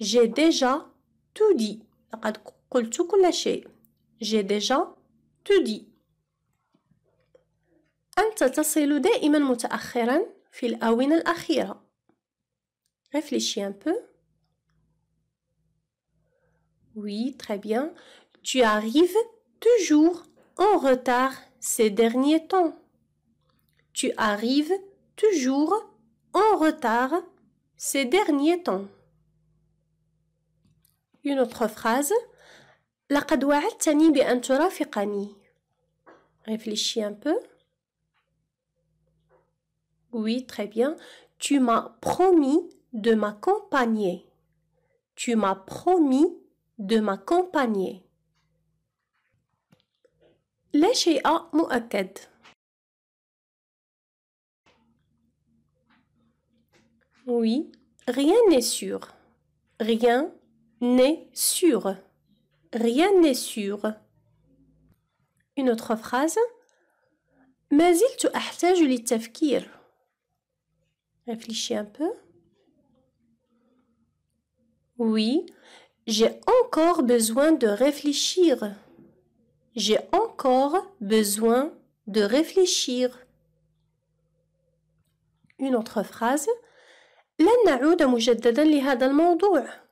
J'ai déjà tout dit. J'ai déjà tout dit. أنت Réfléchis un peu. Oui, très bien. Tu arrives toujours en retard ces derniers temps. Tu arrives toujours en retard ces derniers temps une autre phrase. لقد وعدتني Réfléchis un peu. Oui, très bien. Tu m'as promis de m'accompagner. Tu m'as promis de m'accompagner. لا شيء مؤكد. Oui, rien n'est sûr. Rien n'est sûr. Rien n'est sûr. Une autre phrase. ما de أحتاج Réfléchis un peu. Oui, j'ai encore besoin de réfléchir. J'ai encore besoin de réfléchir. Une autre phrase. لن مجددا لهذا الموضوع.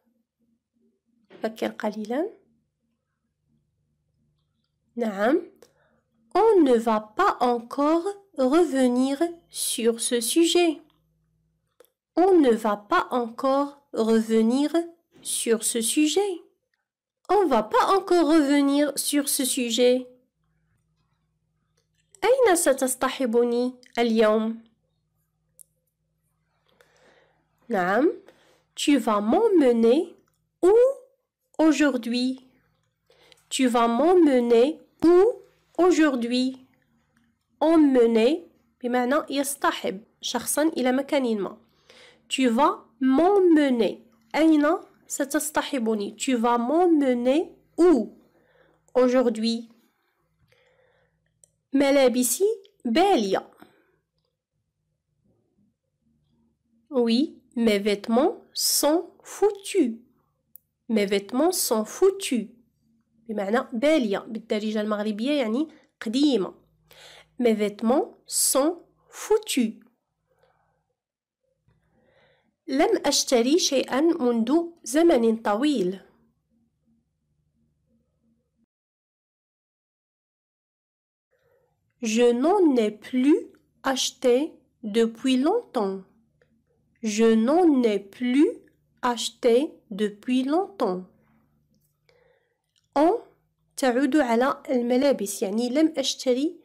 فكر On ne va pas encore revenir sur ce sujet. On ne va pas encore revenir sur ce sujet. On va pas encore revenir sur ce sujet. اين tu vas m'emmener où aujourd'hui Tu vas m'emmener où aujourd'hui Emmener maintenant il شخصا il مكان mécaniquement. Tu vas m'emmener boni. Tu vas m'emmener où aujourd'hui ici, belia. Oui, mes vêtements sont foutus mes vêtements sont foutus بمعنى بالية بالدارجة المغربية يعني قديمة mes vêtements sont foutus لم أشتري شيئا منذ depuis longtemps. Je n'en ai plus acheté depuis longtemps. Je n'en ai plus acheté depuis longtemps on تعود على الملابس يعني لم أشتري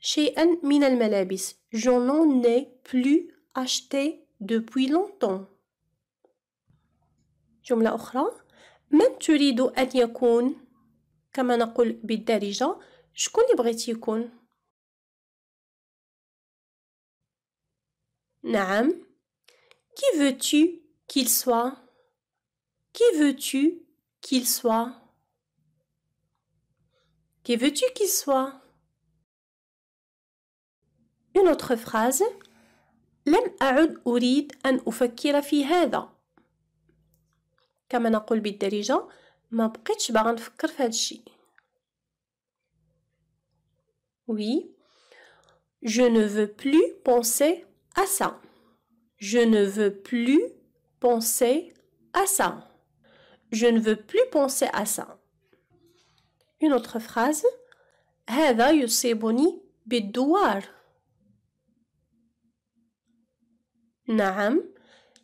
شيئا من الملابس je n'en ai plus acheté depuis longtemps جملة أخرى من تريد أن يكون كما نقول بالدارجة شكون اللي يكون نعم qui veux-tu qu'il soit Qui veux-tu qu'il soit Qui veux-tu qu'il soit Une autre phrase لم أعد أريد أن أفكر في هذا كما نقول بالدارجة ما بقيتش باغا نفكر في هذا الشيء Oui, je ne veux plus penser à ça. Je ne veux plus penser à ça. Je ne veux plus penser à ça. Une autre phrase. هذا يصيبني بالدوار. نعم.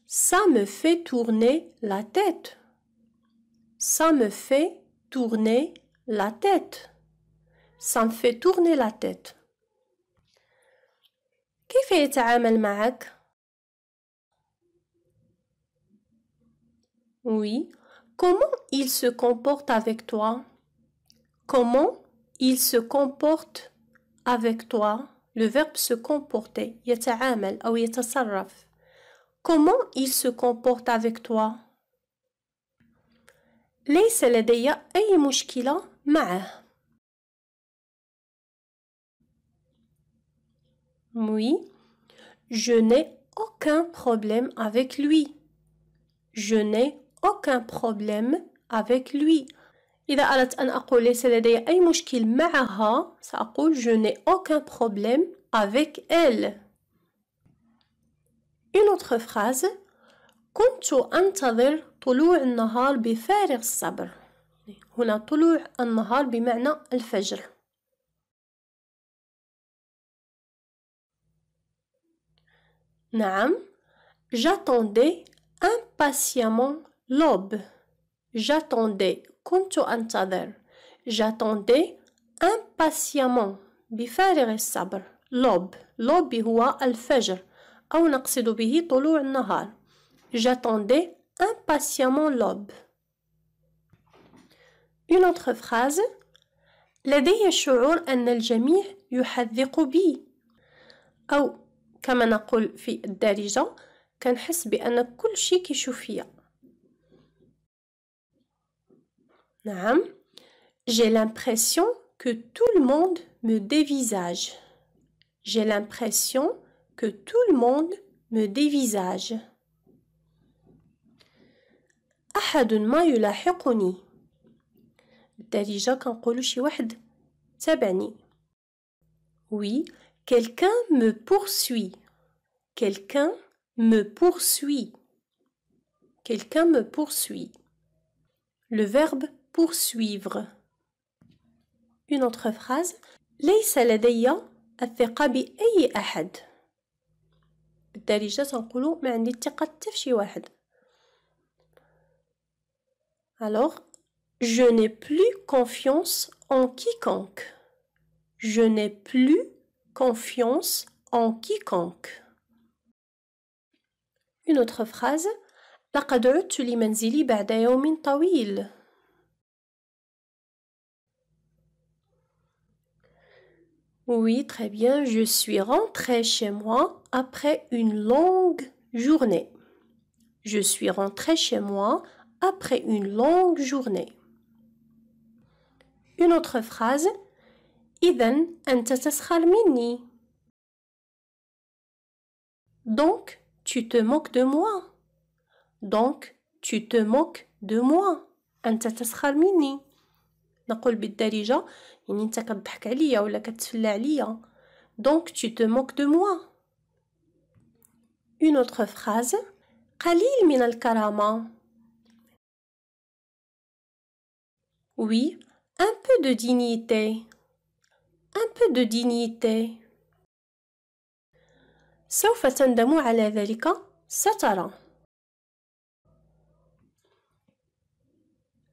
Ça me fait tourner la tête. Ça me fait tourner la tête. Ça me fait tourner la tête. كيف يتعامل معك؟ Oui. Comment il se comporte avec toi Comment il se comporte avec toi Le verbe se comporter, Comment il se comporte avec toi ليس لدي أي مشكلة Oui, je n'ai aucun problème avec lui. Je n'ai aucun problème avec lui. إذا أردت أن أقول ليس لدي أي مشكل معها سأقول je n'ai aucun problème avec elle. Une autre phrase كنت أنتظر طلوع النهار بفارغ الصبر هنا طلوع النهار بمعنى الفجر نعم j'attendais impatiemment لوب جاتوندي كنت أنتظر. جاتوندي impatiemment. بفارغ الصبر. لوب لوب هو الفجر أو نقصد به طلوع النهار. جاتوندي impatiemment لوب Une autre phrase. لدي شعور أن الجميع يحذق بي أو كما نقول في الدارجة كنحس بأن كل شيء كيشوف فيا J'ai l'impression que tout le monde me dévisage. J'ai l'impression que tout le monde me dévisage. أحد ما يلاحقني بالدارجة كنقولو Oui, quelqu'un me poursuit. Quelqu'un me poursuit. Quelqu'un me poursuit. Le verbe poursuivre. Une autre phrase. ليس لدي الثقة بأي أحد. بالدارجة تنقولو ما عندي الثقة حتى في شي واحد. Alors, je n'ai plus confiance en quiconque. Je n'ai plus confiance en quiconque. Une autre phrase. لقد عدت لمنزلي بعد يوم طويل. Oui, très bien. Je suis rentrée chez moi après une longue journée. Je suis rentrée chez moi après une longue journée. Une autre phrase. Iden, أنت Donc, tu te moques de moi. Donc, tu te moques de moi. أنت نقول بالدارجه يعني انت كتضحك عليا ولا كتفلى عليا دونك tu te moques de moi une autre phrase قليل من الكرامه oui un peu de dignité un peu de dignité سوف تندم على ذلك سترى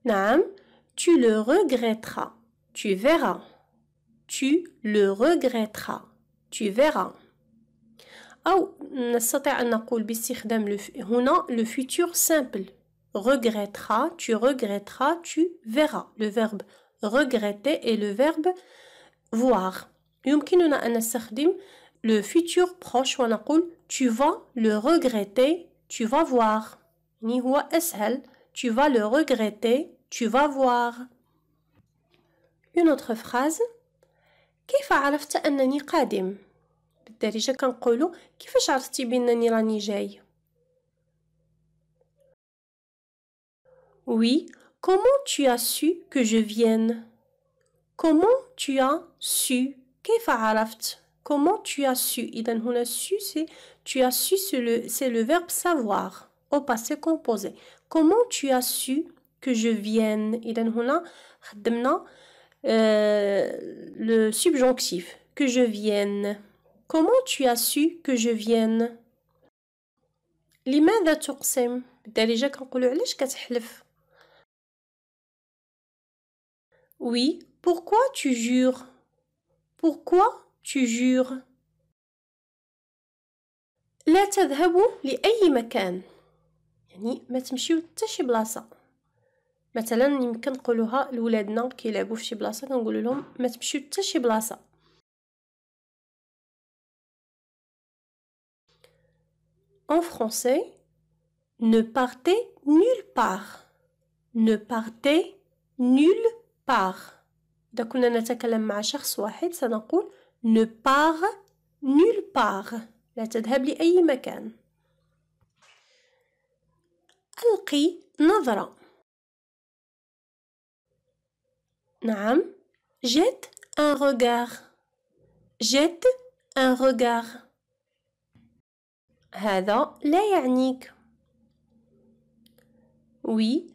نعم Tu le regretteras. Tu verras. Tu le regretteras. Tu verras. أو نستطيع أن نقول le, le futur simple regrettera, tu regretteras, tu verras le verbe regretter et le verbe voir يمكننا أن نستخدم le futur proche tu vas le regretter, tu vas voir ni هو tu vas le regretter, tu vas voir. Une autre phrase. كيف عرفت Oui, comment tu as su que je vienne? Comment tu as su? كيف عرفت? Comment tu as su? إذا هنا su c'est tu as su c'est le, c'est le verbe savoir au passé composé. Comment tu as su que je vienne اذا هنا خدمنا le subjonctif que je vienne comment tu as su que je vienne لماذا تقسم بالدارجه كنقولوا علاش كتحلف oui pourquoi tu jures pourquoi tu jures لا تذهبوا لاي مكان يعني ما تمشيو حتى شي بلاصه مثلا يمكن نقولوها لولادنا كيلعبوا في شي بلاصه كنقول لهم ما تمشيو حتى شي بلاصه en français ne partez nulle part ne partez nulle part إذا كنا نتكلم مع شخص واحد سنقول ne part nulle part لا تذهب لأي مكان ألقي نظرة Naam. Jette un regard. Jette un regard. alors لا Oui,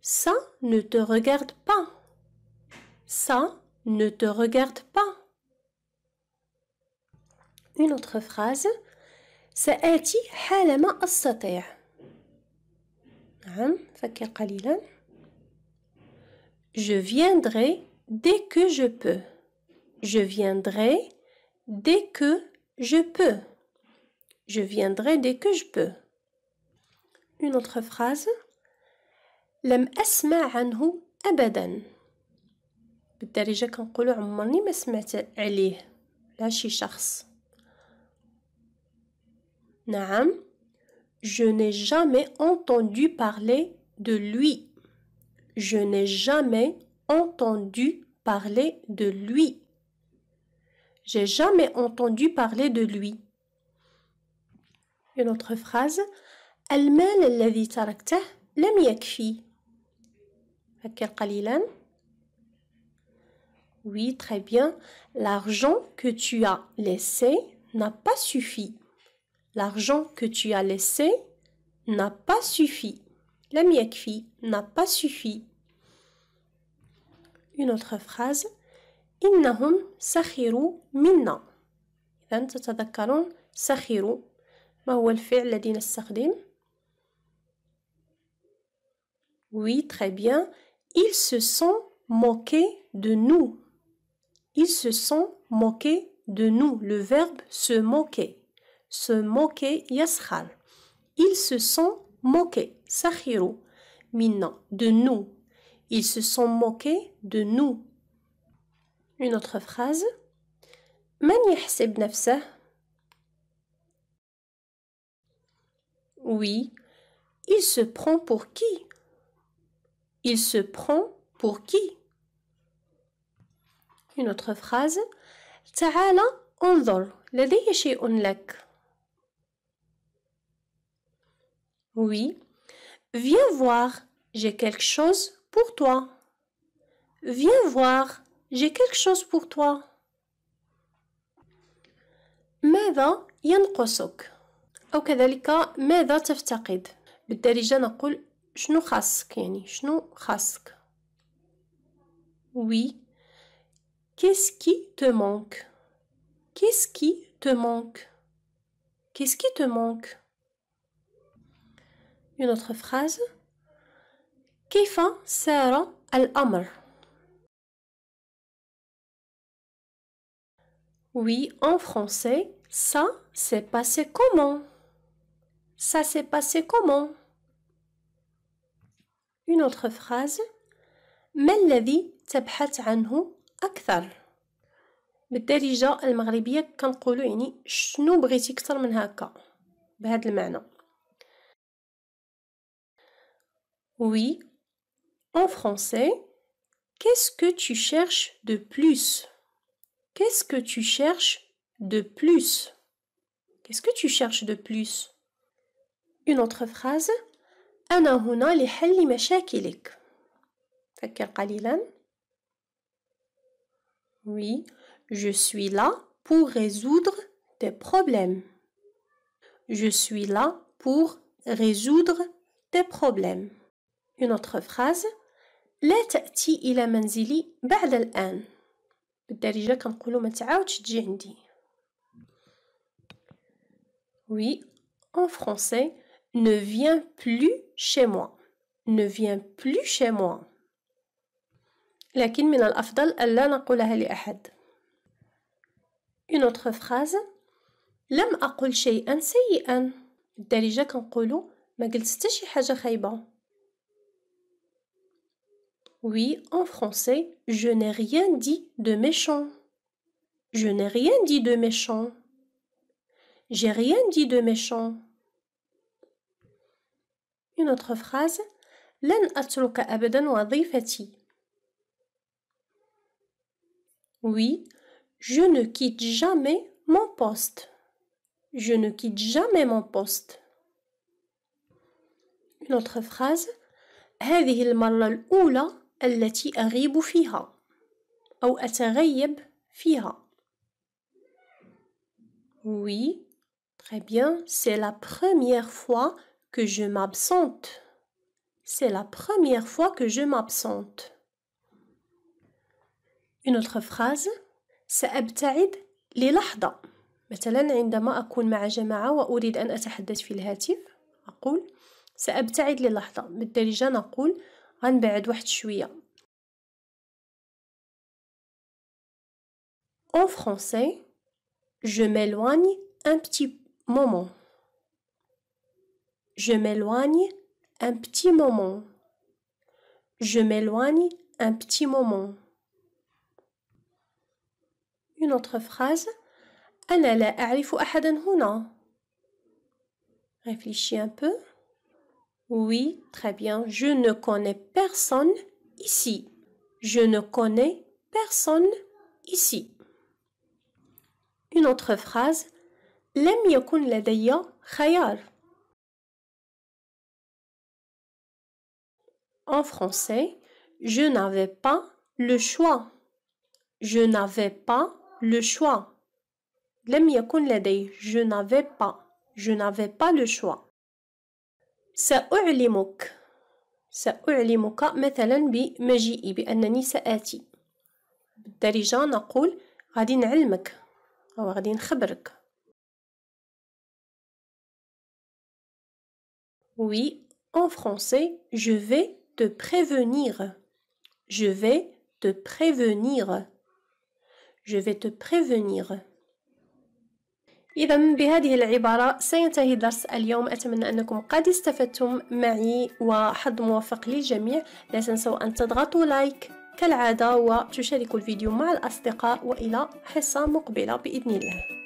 ça ne te regarde pas. Ça ne te regarde pas. Une autre phrase. c'est je viendrai dès que je peux. Je viendrai dès que je peux. Je viendrai dès que je peux. Une autre phrase. لم أسمع عنه أبدا. بالدارجة كنقولوا عمرني ما سمعت عليه Je n'ai jamais entendu parler de lui. Je n'ai jamais entendu parler de lui. J'ai jamais entendu parler de lui. Une autre phrase. الذي تركته لم يكفي. قليلا. Oui, très bien. L'argent que tu as laissé n'a pas suffi. L'argent que tu as laissé n'a pas suffi. لم يكفي n'a pas suffi une autre phrase Innahum sakhiru minna. إذا تتذكرون سخروا ما هو الفعل الذي نستخدم Oui, très bien. Ils se sont moqués de nous. Ils se sont moqués de nous. Le verbe se moquer. Se moquer, yasral. Ils se sont moqués. Sahiro, minna, de nous. Ils se sont moqués de nous. Une autre phrase. Man Oui, il se prend pour qui Il se prend pour qui Une autre phrase. Ta'ala انظر لدي شيء Oui, Viens voir, j'ai quelque chose pour toi. Viens voir, j'ai quelque chose pour toi. ماذا ينقصك؟ أو كذلك ماذا تفتقد؟ بالدارجة نقول شنو خاصك يعني شنو خاصك؟ Oui. Qu'est-ce qui te manque? Qu'est-ce qui te manque? Qu'est-ce qui te manque? une autre phrase كيف سار الأمر Oui, en français, ça s'est passé comment Ça s'est passé comment Une autre phrase. ما الذي تبحث عنه أكثر؟ بالدارجة المغربية كنقولوا يعني شنو بغيتي أكثر من هكا بهذا المعنى Oui. En français, qu'est-ce que tu cherches de plus Qu'est-ce que tu cherches de plus Qu'est-ce que tu cherches de plus Une autre phrase. Oui, je suis là pour résoudre tes problèmes. Je suis là pour résoudre tes problèmes. Une autre phrase. لا تأتي إلى منزلي بعد الآن. بالدارجة كنقولو ما تعاودش تجي عندي. Oui, en français, ne viens plus chez moi. Ne viens plus chez moi. لكن من الأفضل ألا نقولها لأحد. Une autre phrase. لم أقل شيئا سيئا. بالدارجة كنقولو ما قلت حتى شي حاجة خايبة. Oui, en français, je n'ai rien dit de méchant. Je n'ai rien dit de méchant. J'ai rien dit de méchant. Une autre phrase. لن أترك أبدا وظيفتي. Oui, je ne quitte jamais mon poste. Je ne quitte jamais mon poste. Une autre phrase. هذه المرة الأولى التي أغيب فيها أو أتغيب فيها Oui, très bien, c'est la première fois que je m'absente. C'est la première fois que je m'absente. Une autre phrase. سأبتعد للحظة. مثلا عندما أكون مع جماعة وأريد أن أتحدث في الهاتف أقول سأبتعد للحظة بالدارجة نقول en français je m'éloigne un petit moment je m'éloigne un petit moment je m'éloigne un petit moment une autre phrase réfléchis un peu oui, très bien. Je ne connais personne ici. Je ne connais personne ici. Une autre phrase. لم يكن لدي khayar. En français, je n'avais pas le choix. Je n'avais pas le choix. لم يكن Je n'avais pas. Je n'avais pas le choix s'a'limuk sa'a'limuka mathalan bi maji'i bi annani sa'ati bidarija naqul ghadi oui en français je vais te prévenir je vais te prévenir je vais te prévenir إذا بهذه العبارة سينتهي درس اليوم أتمنى أنكم قد استفدتم معي وحظ موفق للجميع لا تنسوا أن تضغطوا لايك كالعادة وتشاركوا الفيديو مع الأصدقاء وإلى حصة مقبلة بإذن الله